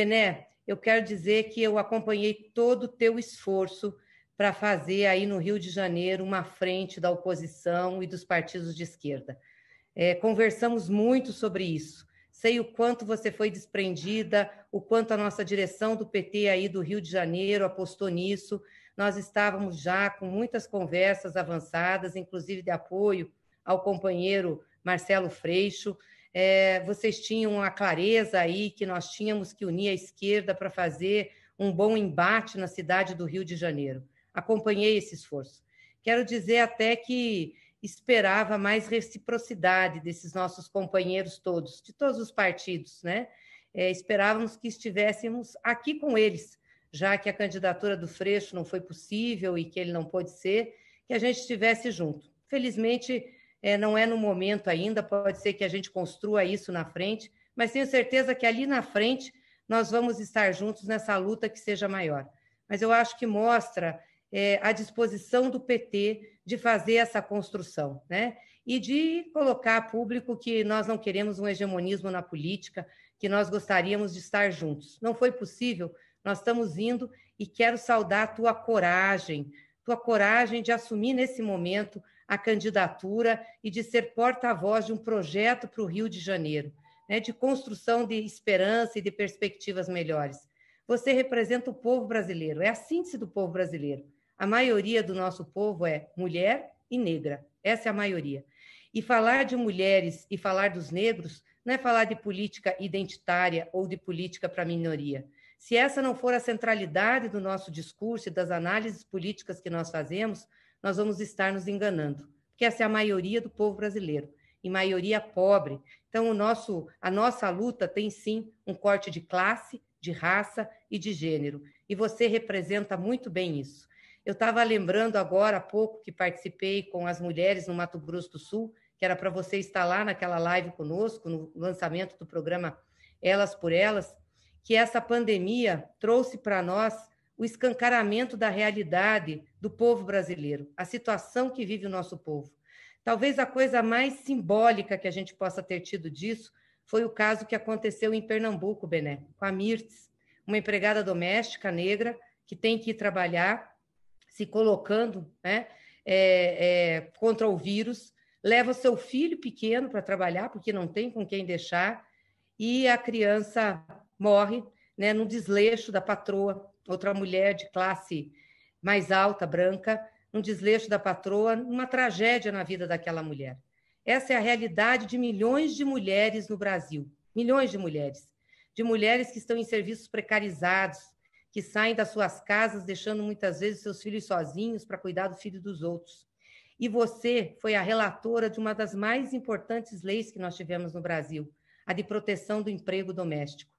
Bené, eu quero dizer que eu acompanhei todo o teu esforço para fazer aí no Rio de Janeiro uma frente da oposição e dos partidos de esquerda. É, conversamos muito sobre isso. Sei o quanto você foi desprendida, o quanto a nossa direção do PT aí do Rio de Janeiro apostou nisso. Nós estávamos já com muitas conversas avançadas, inclusive de apoio ao companheiro Marcelo Freixo. É, vocês tinham a clareza aí que nós tínhamos que unir a esquerda para fazer um bom embate na cidade do Rio de Janeiro. Acompanhei esse esforço. Quero dizer até que esperava mais reciprocidade desses nossos companheiros todos, de todos os partidos, né? É, esperávamos que estivéssemos aqui com eles, já que a candidatura do Freixo não foi possível e que ele não pôde ser, que a gente estivesse junto. Felizmente, é, não é no momento ainda, pode ser que a gente construa isso na frente, mas tenho certeza que ali na frente nós vamos estar juntos nessa luta que seja maior. Mas eu acho que mostra é, a disposição do PT de fazer essa construção, né? E de colocar público que nós não queremos um hegemonismo na política, que nós gostaríamos de estar juntos. Não foi possível, nós estamos indo e quero saudar a tua coragem, tua coragem de assumir nesse momento a candidatura e de ser porta-voz de um projeto para o Rio de Janeiro, né, de construção de esperança e de perspectivas melhores. Você representa o povo brasileiro, é a síntese do povo brasileiro. A maioria do nosso povo é mulher e negra, essa é a maioria. E falar de mulheres e falar dos negros não é falar de política identitária ou de política para minoria. Se essa não for a centralidade do nosso discurso e das análises políticas que nós fazemos, nós vamos estar nos enganando, porque essa é a maioria do povo brasileiro, e maioria pobre. Então, o nosso, a nossa luta tem sim um corte de classe, de raça e de gênero, e você representa muito bem isso. Eu estava lembrando agora há pouco que participei com as mulheres no Mato Grosso do Sul, que era para você estar lá naquela live conosco, no lançamento do programa Elas por Elas, que essa pandemia trouxe para nós o escancaramento da realidade do povo brasileiro, a situação que vive o nosso povo. Talvez a coisa mais simbólica que a gente possa ter tido disso foi o caso que aconteceu em Pernambuco, Bené, com a Mirtes, uma empregada doméstica negra que tem que ir trabalhar, se colocando né, é, é, contra o vírus, leva o seu filho pequeno para trabalhar, porque não tem com quem deixar, e a criança morre né, no desleixo da patroa, outra mulher de classe mais alta, branca, um desleixo da patroa, uma tragédia na vida daquela mulher. Essa é a realidade de milhões de mulheres no Brasil, milhões de mulheres, de mulheres que estão em serviços precarizados, que saem das suas casas deixando muitas vezes seus filhos sozinhos para cuidar do filho dos outros. E você foi a relatora de uma das mais importantes leis que nós tivemos no Brasil, a de proteção do emprego doméstico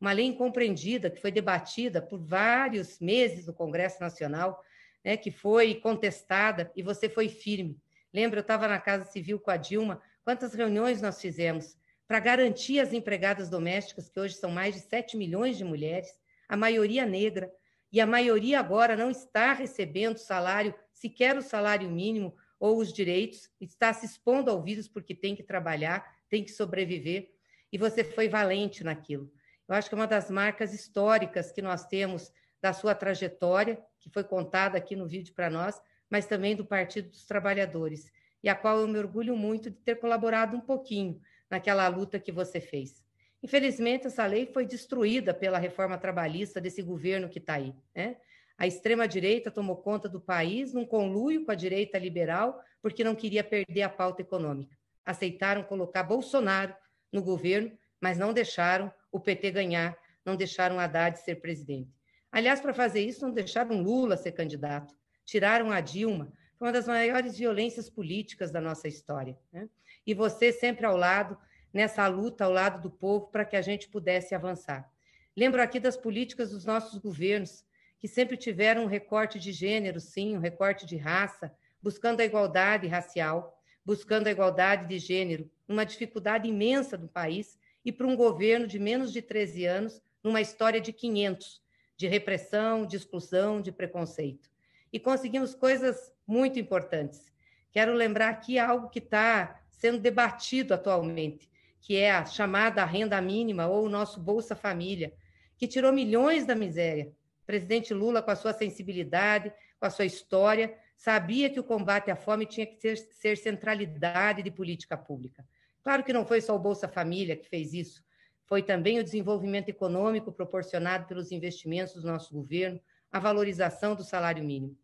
uma lei incompreendida que foi debatida por vários meses no Congresso Nacional, né, que foi contestada e você foi firme. Lembra, eu estava na Casa Civil com a Dilma, quantas reuniões nós fizemos para garantir as empregadas domésticas, que hoje são mais de 7 milhões de mulheres, a maioria negra, e a maioria agora não está recebendo salário, sequer o salário mínimo ou os direitos, está se expondo ao vírus porque tem que trabalhar, tem que sobreviver, e você foi valente naquilo. Eu acho que é uma das marcas históricas que nós temos da sua trajetória, que foi contada aqui no vídeo para nós, mas também do Partido dos Trabalhadores, e a qual eu me orgulho muito de ter colaborado um pouquinho naquela luta que você fez. Infelizmente, essa lei foi destruída pela reforma trabalhista desse governo que está aí. Né? A extrema-direita tomou conta do país num conluio com a direita liberal, porque não queria perder a pauta econômica. Aceitaram colocar Bolsonaro no governo, mas não deixaram o PT ganhar, não deixaram Haddad ser presidente. Aliás, para fazer isso, não deixaram Lula ser candidato, tiraram a Dilma. Foi uma das maiores violências políticas da nossa história. Né? E você sempre ao lado, nessa luta ao lado do povo, para que a gente pudesse avançar. Lembro aqui das políticas dos nossos governos, que sempre tiveram um recorte de gênero, sim, um recorte de raça, buscando a igualdade racial, buscando a igualdade de gênero, uma dificuldade imensa do país, e para um governo de menos de 13 anos, numa história de 500, de repressão, de exclusão, de preconceito. E conseguimos coisas muito importantes. Quero lembrar aqui algo que está sendo debatido atualmente, que é a chamada renda mínima ou o nosso Bolsa Família, que tirou milhões da miséria. O presidente Lula, com a sua sensibilidade, com a sua história, sabia que o combate à fome tinha que ser, ser centralidade de política pública. Claro que não foi só o Bolsa Família que fez isso, foi também o desenvolvimento econômico proporcionado pelos investimentos do nosso governo, a valorização do salário mínimo.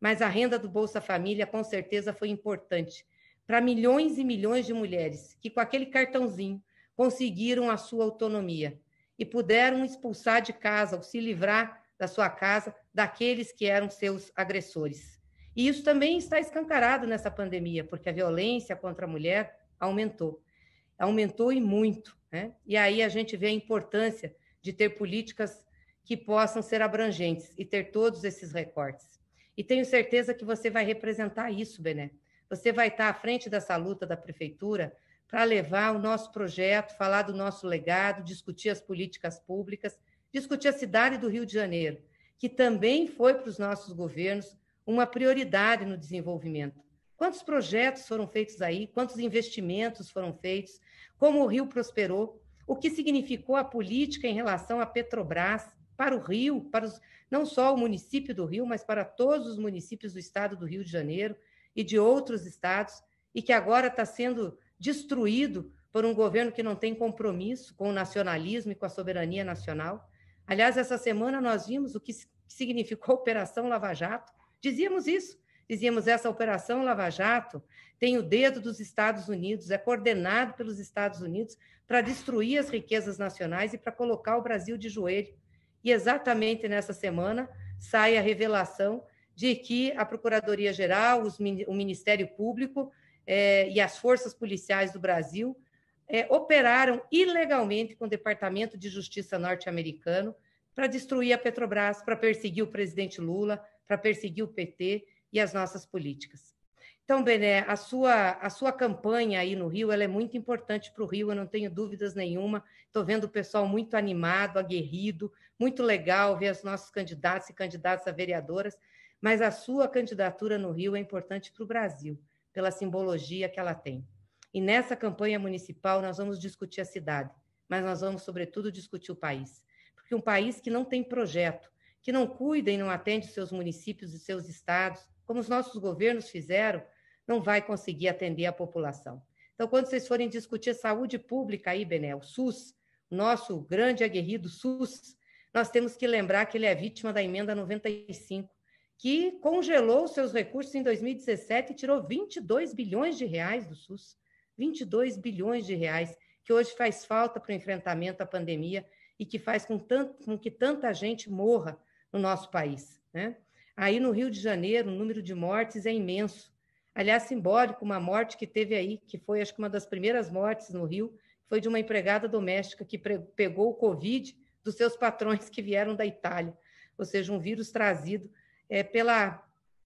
Mas a renda do Bolsa Família, com certeza, foi importante para milhões e milhões de mulheres que, com aquele cartãozinho, conseguiram a sua autonomia e puderam expulsar de casa ou se livrar da sua casa daqueles que eram seus agressores. E isso também está escancarado nessa pandemia, porque a violência contra a mulher aumentou. Aumentou e muito. Né? E aí a gente vê a importância de ter políticas que possam ser abrangentes e ter todos esses recortes. E tenho certeza que você vai representar isso, Bené. Você vai estar à frente dessa luta da prefeitura para levar o nosso projeto, falar do nosso legado, discutir as políticas públicas, discutir a cidade do Rio de Janeiro, que também foi para os nossos governos uma prioridade no desenvolvimento. Quantos projetos foram feitos aí? Quantos investimentos foram feitos? Como o Rio prosperou? O que significou a política em relação à Petrobras para o Rio, para os, não só o município do Rio, mas para todos os municípios do estado do Rio de Janeiro e de outros estados, e que agora está sendo destruído por um governo que não tem compromisso com o nacionalismo e com a soberania nacional. Aliás, essa semana nós vimos o que significou a Operação Lava Jato. Dizíamos isso, Dizíamos, essa operação Lava Jato tem o dedo dos Estados Unidos, é coordenado pelos Estados Unidos para destruir as riquezas nacionais e para colocar o Brasil de joelho. E exatamente nessa semana sai a revelação de que a Procuradoria-Geral, o Ministério Público é, e as forças policiais do Brasil é, operaram ilegalmente com o Departamento de Justiça norte-americano para destruir a Petrobras, para perseguir o presidente Lula, para perseguir o PT e as nossas políticas. Então, Bené, a sua, a sua campanha aí no Rio ela é muito importante para o Rio, eu não tenho dúvidas nenhuma. Estou vendo o pessoal muito animado, aguerrido, muito legal ver os nossos candidatos e candidatas a vereadoras, mas a sua candidatura no Rio é importante para o Brasil, pela simbologia que ela tem. E nessa campanha municipal nós vamos discutir a cidade, mas nós vamos, sobretudo, discutir o país. Porque um país que não tem projeto, que não cuida e não atende os seus municípios e seus estados, como os nossos governos fizeram, não vai conseguir atender a população. Então, quando vocês forem discutir saúde pública aí, Bené, o SUS, nosso grande aguerrido SUS, nós temos que lembrar que ele é vítima da emenda 95, que congelou seus recursos em 2017 e tirou 22 bilhões de reais do SUS. 22 bilhões de reais, que hoje faz falta para o enfrentamento à pandemia e que faz com, tanto, com que tanta gente morra no nosso país. Né? Aí no Rio de Janeiro, o número de mortes é imenso. Aliás, simbólico, uma morte que teve aí, que foi acho que uma das primeiras mortes no Rio, foi de uma empregada doméstica que pegou o Covid dos seus patrões que vieram da Itália, ou seja, um vírus trazido é, pela,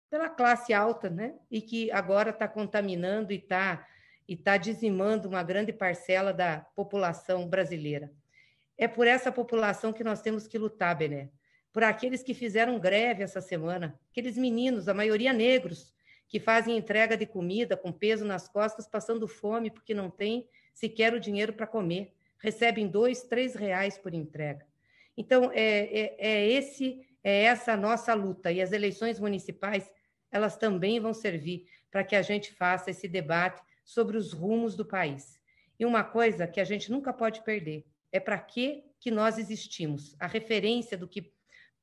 pela classe alta, né? E que agora está contaminando e está e tá dizimando uma grande parcela da população brasileira. É por essa população que nós temos que lutar, Bené por aqueles que fizeram greve essa semana, aqueles meninos, a maioria negros, que fazem entrega de comida com peso nas costas, passando fome porque não tem sequer o dinheiro para comer, recebem dois, três reais por entrega. Então é, é, é, esse é essa nossa luta e as eleições municipais elas também vão servir para que a gente faça esse debate sobre os rumos do país. E uma coisa que a gente nunca pode perder é para que que nós existimos, a referência do que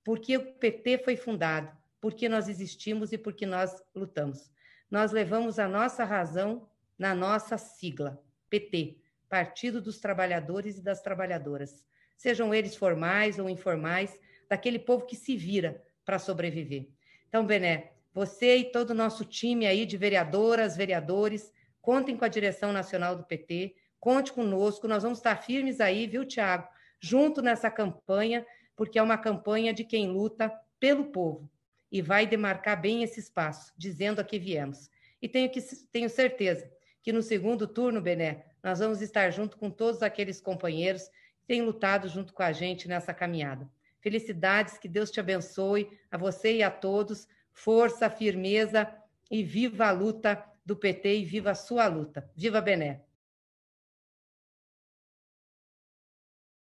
por que o PT foi fundado, por que nós existimos e por que nós lutamos. Nós levamos a nossa razão na nossa sigla, PT, Partido dos Trabalhadores e das Trabalhadoras, sejam eles formais ou informais, daquele povo que se vira para sobreviver. Então, Bené, você e todo o nosso time aí de vereadoras, vereadores, contem com a direção nacional do PT, conte conosco, nós vamos estar firmes aí, viu, Tiago? Junto nessa campanha porque é uma campanha de quem luta pelo povo e vai demarcar bem esse espaço, dizendo a que viemos. E tenho, que, tenho certeza que no segundo turno, Bené, nós vamos estar junto com todos aqueles companheiros que têm lutado junto com a gente nessa caminhada. Felicidades, que Deus te abençoe, a você e a todos. Força, firmeza e viva a luta do PT e viva a sua luta. Viva Bené!